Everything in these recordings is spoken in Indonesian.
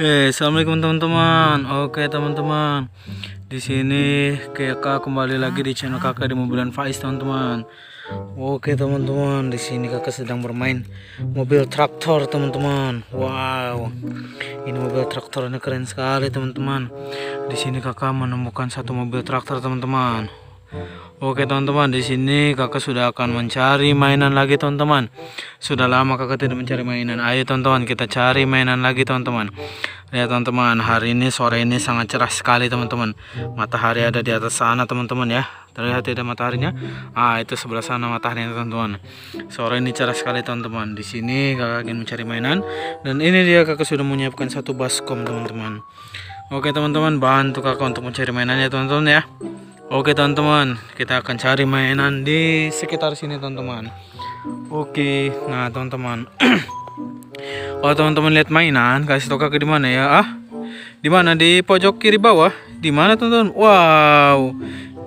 Eh, assalamualaikum teman-teman. Oke teman-teman, di sini kakak kembali lagi di channel kakak di mobilan Faiz teman-teman. Oke teman-teman, di sini kakak sedang bermain mobil traktor teman-teman. Wow, ini mobil traktornya keren sekali teman-teman. Di sini kakak menemukan satu mobil traktor teman-teman. Oke teman-teman, di sini kakak sudah akan mencari mainan lagi teman-teman. Sudah lama kakak tidak mencari mainan. Ayo teman-teman, kita cari mainan lagi teman-teman. Lihat ya, teman-teman, hari ini sore ini sangat cerah sekali teman-teman. Matahari ada di atas sana teman-teman ya. Terlihat tidak mataharinya? Ah, itu sebelah sana mataharinya teman-teman. Sore ini cerah sekali teman-teman. Di sini kakak ingin mencari mainan dan ini dia kakak sudah menyiapkan satu baskom teman-teman. Oke teman-teman, bantu kakak untuk mencari mainannya teman-teman ya. Oke teman-teman, kita akan cari mainan di sekitar sini teman-teman. Oke, nah teman-teman. oh teman-teman lihat mainan, kasih tau ke di mana ya? Ah, di mana? Di pojok kiri bawah. Di mana teman-teman? Wow,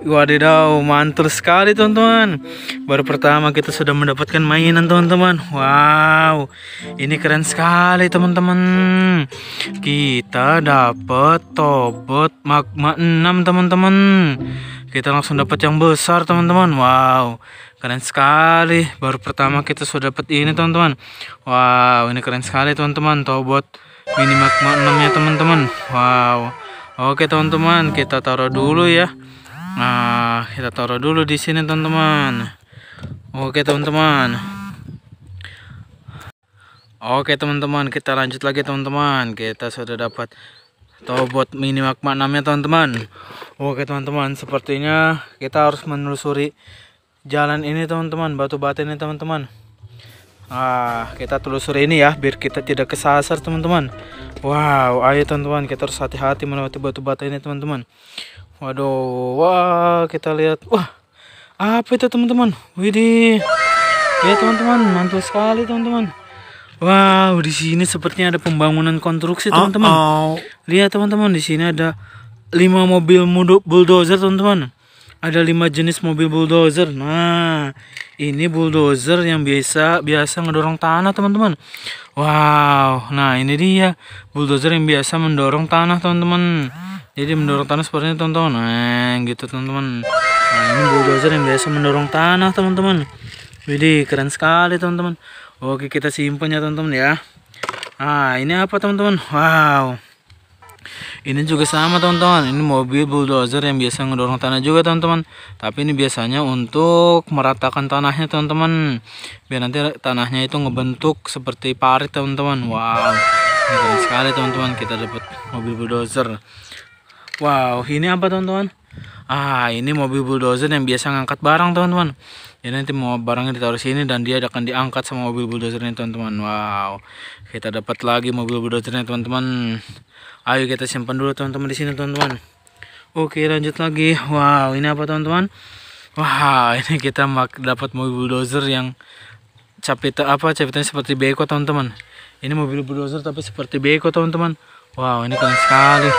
Wadidaw, mantul sekali teman-teman. Baru pertama kita sudah mendapatkan mainan teman-teman. Wow, ini keren sekali teman-teman. Kita dapat tobot magma 6 teman-teman. Kita langsung dapat yang besar teman-teman. Wow, keren sekali. Baru pertama kita sudah dapat ini teman-teman. Wow, ini keren sekali teman-teman. Tobot mini magma 6 ya teman-teman. Wow. Oke teman-teman, kita taruh dulu ya. Nah, kita taruh dulu di sini, teman-teman. Oke, teman-teman. Oke, teman-teman, kita lanjut lagi, teman-teman. Kita sudah dapat tobot mini magma 6 teman-teman. Oke, teman-teman, sepertinya kita harus menelusuri jalan ini, teman-teman, batu bata ini, teman-teman. Ah, kita telusuri ini ya, biar kita tidak kesasar, teman-teman. Wow, ayo teman-teman, kita harus hati-hati melewati batu bata ini, teman-teman. Waduh, wah kita lihat. Wah, apa itu teman-teman? Widih. Ya teman-teman, mantul sekali teman-teman. Wow, di sini sepertinya ada pembangunan konstruksi ah, teman-teman. Ah. Lihat teman-teman, di sini ada lima mobil bulldozer teman-teman. Ada lima jenis mobil bulldozer. Nah, ini bulldozer yang biasa biasa ngedorong tanah teman-teman. Wow, nah ini dia bulldozer yang biasa mendorong tanah teman-teman jadi mendorong tanah seperti ini teman-teman nah gitu teman-teman nah ini bulldozer yang biasa mendorong tanah teman-teman jadi keren sekali teman-teman oke kita simpan ya teman-teman ya nah ini apa teman-teman wow ini juga sama teman-teman ini mobil bulldozer yang biasa mendorong tanah juga teman-teman tapi ini biasanya untuk meratakan tanahnya teman-teman biar nanti tanahnya itu ngebentuk seperti parit teman-teman wow ini keren sekali teman-teman kita dapat mobil bulldozer Wow, ini apa teman-teman? Ah, ini mobil bulldozer yang biasa ngangkat barang teman-teman. Ya nanti mau barangnya ditaruh sini dan dia akan diangkat sama mobil bulldozer ini, teman-teman. Wow, kita dapat lagi mobil bulldozernya teman-teman. Ayo kita simpan dulu teman-teman di sini teman-teman. Oke lanjut lagi. Wow, ini apa teman-teman? Wah, wow, ini kita dapat mobil bulldozer yang capita apa capitanya seperti beko teman-teman. Ini mobil bulldozer tapi seperti beko teman-teman. Wow, ini keren sekali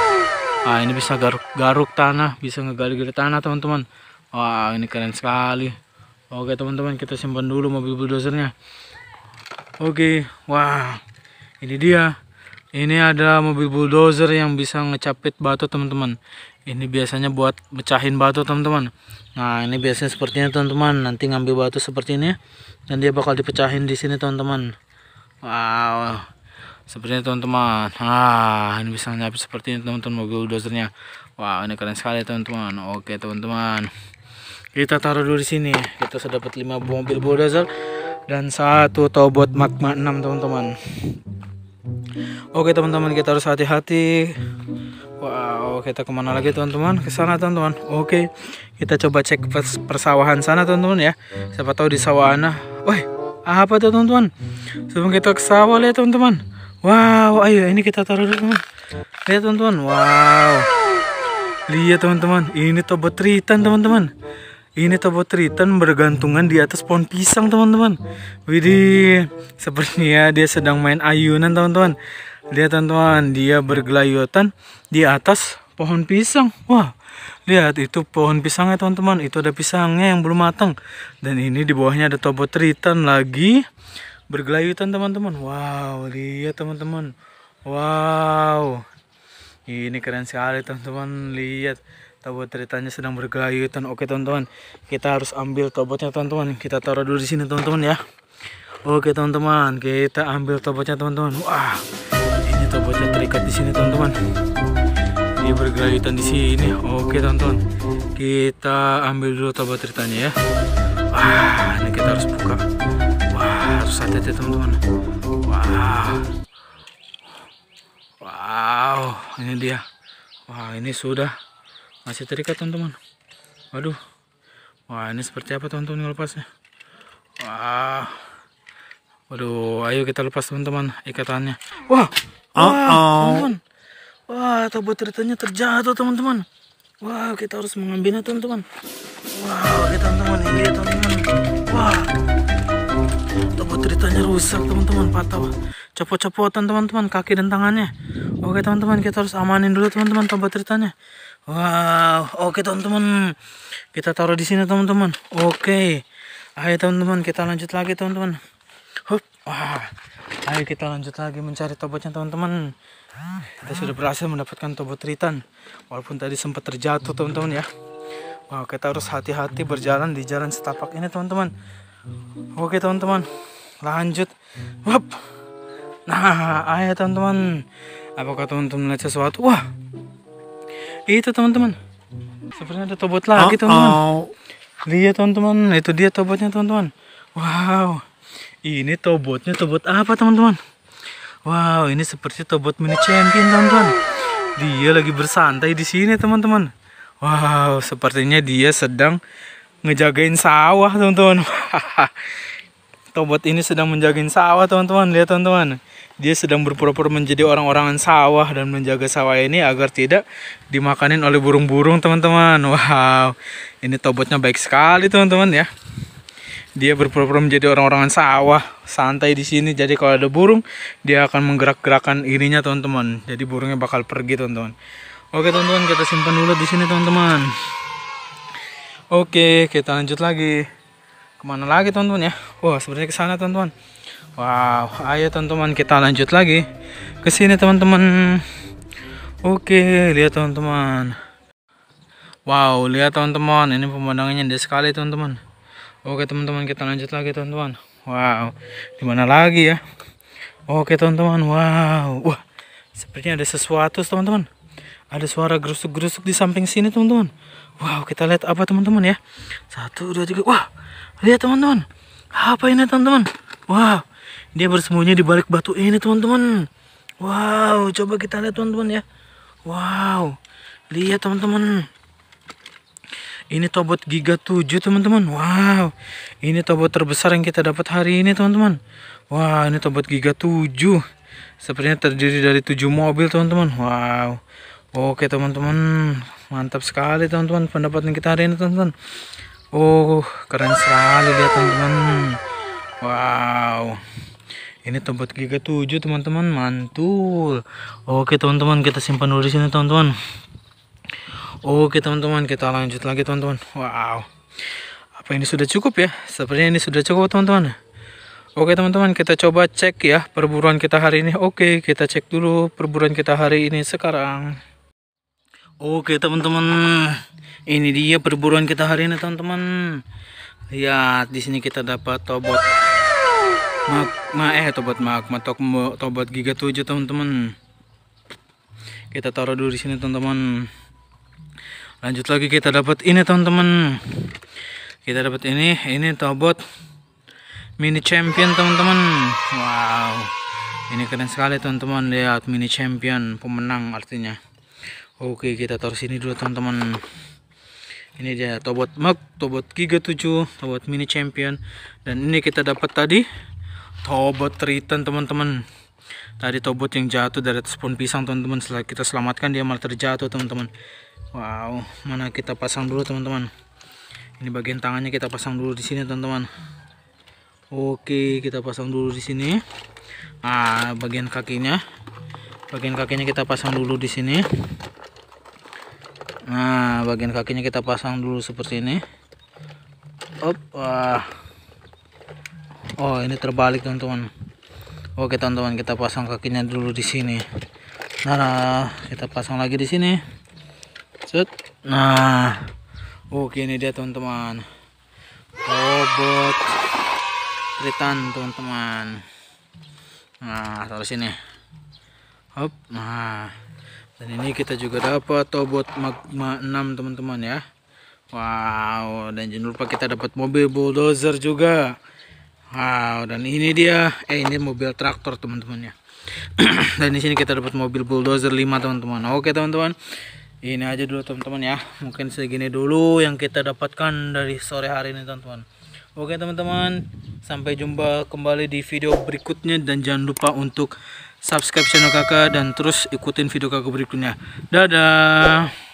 ah ini bisa garuk-garuk tanah bisa ngegali-gali tanah teman-teman wah ini keren sekali oke teman-teman kita simpan dulu mobil bulldozernya oke wah ini dia ini ada mobil bulldozer yang bisa ngecapit batu teman-teman ini biasanya buat mecahin batu teman-teman nah ini biasanya sepertinya teman-teman nanti ngambil batu seperti ini dan dia bakal dipecahin di sini teman-teman wow seperti ini teman-teman ah ini bisa nyapi seperti ini teman-teman mobil dozernya wah ini keren sekali teman-teman oke teman-teman kita taruh dulu di sini kita sudah dapat 5 mobil bulldozer dan satu tobot magma 6 teman-teman oke teman-teman kita harus hati-hati wow kita kemana lagi teman-teman ke sana teman-teman oke kita coba cek persawahan sana teman-teman ya siapa tahu di sawah wah apa tuh teman-teman sebelum kita ke sawah lihat teman-teman Wow, ayo ini kita taruh dulu. Lihat teman-teman. Wow. Lihat teman-teman, ini tobot tritan, teman-teman. Ini tobot tritan bergantungan di atas pohon pisang teman-teman. Widih, sepertinya dia sedang main ayunan teman-teman. Lihat teman-teman, dia bergelayutan di atas pohon pisang. Wah, lihat itu pohon pisangnya teman-teman. Itu ada pisangnya yang belum matang. Dan ini di bawahnya ada tobot tritan lagi bergelayutan teman-teman wow lihat teman-teman wow ini keren sekali teman-teman lihat tobot ceritanya sedang bergelayutan oke teman-teman kita harus ambil tobotnya teman-teman kita taruh dulu di sini teman-teman ya oke teman-teman kita ambil tobotnya teman-teman wah ini tobotnya terikat di sini teman-teman ini bergelayutan di sini oke teman-teman kita ambil dulu tobot ceritanya ya wah ini kita harus buka lihat aja teman-teman wow wow ini dia wah wow, ini sudah masih terikat teman-teman waduh wah ini seperti apa teman-teman lepasnya wow. waduh ayo kita lepas teman-teman ikatannya wah wah uh -oh. teman, -teman. wah tabut ceritanya terjatuh teman-teman wah wow, kita harus mengambilnya teman-teman wow kita teman-teman ini teman-teman wah Toko ceritanya rusak teman-teman patah copot-copotan teman-teman kaki dan tangannya oke teman-teman kita harus amanin dulu teman-teman tempat ceritanya wow oke teman-teman kita taruh di sini teman-teman oke ayo teman-teman kita lanjut lagi teman-teman Wah. Ayo kita lanjut lagi mencari tobatnya teman-teman. Kita sudah berhasil mendapatkan tobot tritan. Walaupun tadi sempat terjatuh teman-teman ya. Wow, kita harus hati-hati berjalan di jalan setapak ini teman-teman. Oke teman-teman, lanjut. Wap. Nah, ayo teman-teman. Apakah teman-teman lihat sesuatu? Wah. Itu teman-teman. Sepertinya ada tobot lagi, teman-teman. Oh, iya, Lihat teman-teman, itu dia tobotnya, teman-teman. Wow. Ini tobotnya tobot apa, teman-teman? Wow, ini seperti tobot mini champion, teman-teman. Dia lagi bersantai di sini, teman-teman. Wow, sepertinya dia sedang ngejagain sawah teman-teman Tobot ini sedang menjagain sawah teman-teman lihat teman-teman dia sedang berpura-pura menjadi orang-orangan sawah dan menjaga sawah ini agar tidak dimakanin oleh burung-burung teman-teman wow ini tobotnya baik sekali teman-teman ya dia berpura-pura menjadi orang-orangan sawah santai di sini jadi kalau ada burung dia akan menggerak-gerakan ininya teman-teman jadi burungnya bakal pergi teman-teman oke teman-teman kita simpan dulu di sini teman-teman Oke, kita lanjut lagi. Kemana lagi teman-teman ya? Wah, sebenarnya ke sana teman-teman. Wow, ayo teman-teman kita lanjut lagi ke sini teman-teman. Oke, lihat teman-teman. Wow, lihat teman-teman, ini pemandangannya indah sekali teman-teman. Oke, teman-teman kita lanjut lagi teman-teman. Wow, di lagi ya? Oke, teman-teman. Wow, wah, sepertinya ada sesuatu teman-teman. Ada suara gerusuk-gerusuk di samping sini teman-teman. Wow, kita lihat apa teman-teman ya. Satu, dua, tiga. Wah, lihat teman-teman. Apa ini teman-teman? Wow, dia bersembunyi di balik batu ini teman-teman. Wow, coba kita lihat teman-teman ya. Wow, lihat teman-teman. Ini tobot giga 7 teman-teman. Wow. Ini tobot terbesar yang kita dapat hari ini teman-teman. wow ini tobot giga 7. Sepertinya terdiri dari 7 mobil teman-teman. Wow. Oke teman-teman mantap sekali teman-teman pendapatan kita hari ini teman-teman Oh keren sekali lihat teman-teman Wow ini tempat giga 7 teman-teman mantul Oke teman-teman kita simpan dulu di sini teman-teman Oke teman-teman kita lanjut lagi teman-teman Wow apa ini sudah cukup ya sepertinya ini sudah cukup teman-teman Oke teman-teman kita coba cek ya perburuan kita hari ini Oke kita cek dulu perburuan kita hari ini sekarang Oke teman-teman, ini dia perburuan kita hari ini teman-teman. Lihat di sini kita dapat tobot magma eh tobot magma tobot giga 7 teman-teman. Kita taruh dulu di sini teman-teman. Lanjut lagi kita dapat ini teman-teman. Kita dapat ini, ini tobot mini champion teman-teman. Wow. Ini keren sekali teman-teman, lihat mini champion pemenang artinya. Oke kita taruh sini dulu teman-teman ini dia tobot Mug tobot giga 7 tobot mini champion dan ini kita dapat tadi tobot triton teman-teman tadi tobot yang jatuh dari atas pohon pisang teman-teman setelah kita selamatkan dia malah terjatuh teman-teman wow mana kita pasang dulu teman-teman ini bagian tangannya kita pasang dulu di sini teman-teman oke kita pasang dulu di sini ah bagian kakinya bagian kakinya kita pasang dulu di sini nah bagian kakinya kita pasang dulu seperti ini op wah. oh ini terbalik teman-teman oke teman-teman kita pasang kakinya dulu di sini nah, nah kita pasang lagi di sini set nah oke ini dia teman-teman robot Tritan teman-teman nah taruh sini hop nah dan ini kita juga dapat tobot magma 6 teman-teman ya wow dan jangan lupa kita dapat mobil bulldozer juga wow dan ini dia eh ini mobil traktor teman teman ya. dan di sini kita dapat mobil bulldozer 5 teman-teman oke teman-teman ini aja dulu teman-teman ya mungkin segini dulu yang kita dapatkan dari sore hari ini teman-teman oke teman-teman sampai jumpa kembali di video berikutnya dan jangan lupa untuk subscribe channel kakak dan terus ikutin video kakak berikutnya dadah